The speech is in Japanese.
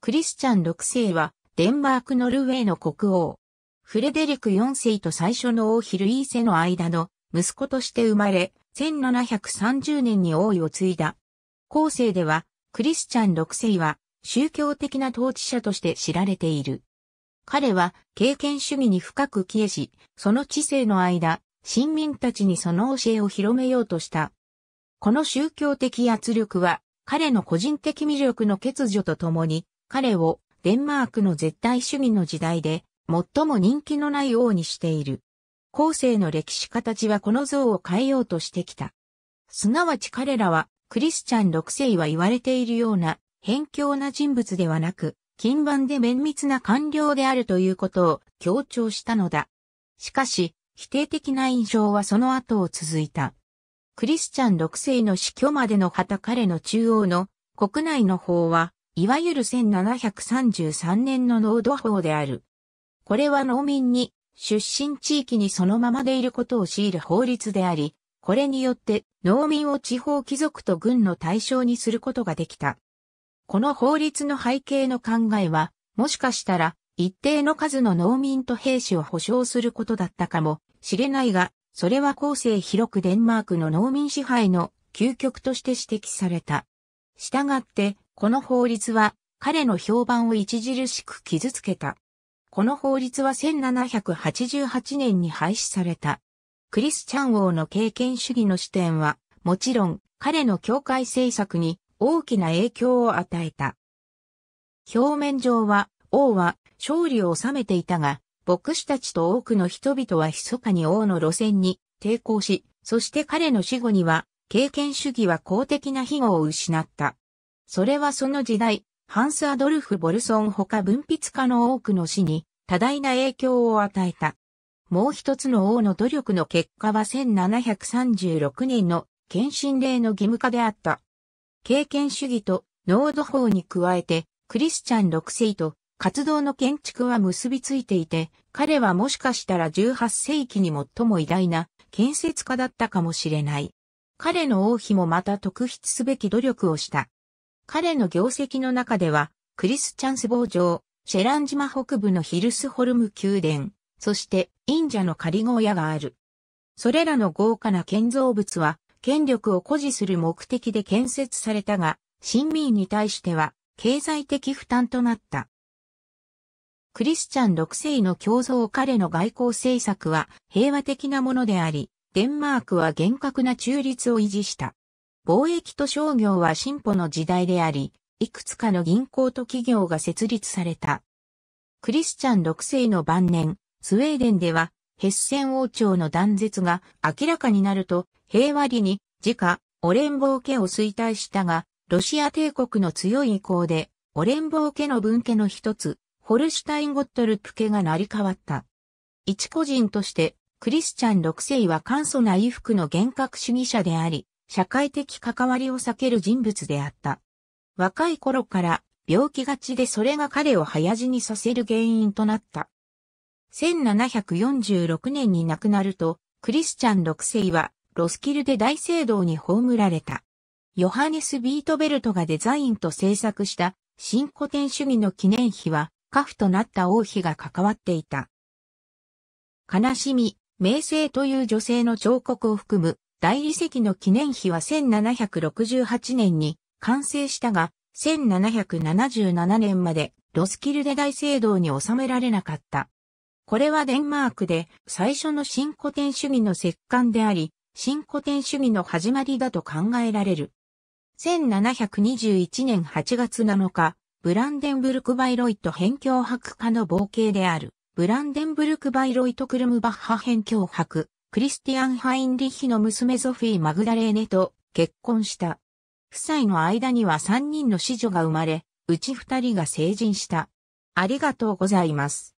クリスチャン6世は、デンマーク・ノルウェーの国王。フレデリク4世と最初の王ヒルイーセの間の息子として生まれ、1730年に王位を継いだ。後世では、クリスチャン6世は、宗教的な統治者として知られている。彼は、経験主義に深く消えし、その知性の間、臣民たちにその教えを広めようとした。この宗教的圧力は、彼の個人的魅力の欠如とともに、彼をデンマークの絶対主義の時代で最も人気のない王にしている。後世の歴史形はこの像を変えようとしてきた。すなわち彼らはクリスチャン6世は言われているような偏境な人物ではなく、金盤で綿密な官僚であるということを強調したのだ。しかし、否定的な印象はその後を続いた。クリスチャン6世の死去までの旗彼の中央の国内の方はいわゆる1733年の農土法である。これは農民に出身地域にそのままでいることを強いる法律であり、これによって農民を地方貴族と軍の対象にすることができた。この法律の背景の考えは、もしかしたら一定の数の農民と兵士を保障することだったかもしれないが、それは後世広くデンマークの農民支配の究極として指摘された。したがって、この法律は彼の評判を著しく傷つけた。この法律は1788年に廃止された。クリスチャン王の経験主義の視点は、もちろん彼の教会政策に大きな影響を与えた。表面上は、王は勝利を収めていたが、牧師たちと多くの人々は密かに王の路線に抵抗し、そして彼の死後には、経験主義は公的な庇護を失った。それはその時代、ハンス・アドルフ・ボルソンほか文筆家の多くの死に多大な影響を与えた。もう一つの王の努力の結果は1736年の献身令の義務化であった。経験主義と濃度法に加えて、クリスチャン6世と活動の建築は結びついていて、彼はもしかしたら18世紀に最も偉大な建設家だったかもしれない。彼の王妃もまた特筆すべき努力をした。彼の業績の中では、クリスチャンス坊城、シェラン島北部のヒルスホルム宮殿、そしてインジャの仮小屋がある。それらの豪華な建造物は、権力を誇示する目的で建設されたが、新民に対しては、経済的負担となった。クリスチャン6世の共造彼の外交政策は平和的なものであり、デンマークは厳格な中立を維持した。貿易と商業は進歩の時代であり、いくつかの銀行と企業が設立された。クリスチャン6世の晩年、スウェーデンでは、ヘッセン王朝の断絶が明らかになると、平和裏に、自家、オレンボー家を衰退したが、ロシア帝国の強い意向で、オレンボー家の分家の一つ、ホルシュタインゴットルプ家が成り変わった。一個人として、クリスチャン6世は簡素な衣服の厳格主義者であり、社会的関わりを避ける人物であった。若い頃から病気がちでそれが彼を早死にさせる原因となった。1746年に亡くなると、クリスチャン6世はロスキルで大聖堂に葬られた。ヨハネス・ビートベルトがデザインと制作した新古典主義の記念碑は、家父となった王妃が関わっていた。悲しみ、名声という女性の彫刻を含む大理石の記念碑は1768年に完成したが、1777年までロスキルデ大聖堂に収められなかった。これはデンマークで最初の新古典主義の石棺であり、新古典主義の始まりだと考えられる。1721年8月7日、ブランデンブルク・バイロイト辺境博家の冒険である、ブランデンブルク・バイロイト・クルムバッハ辺境博クリスティアン・ハインリッヒの娘ゾフィー・マグダレーネと結婚した。夫妻の間には3人の子女が生まれ、うち2人が成人した。ありがとうございます。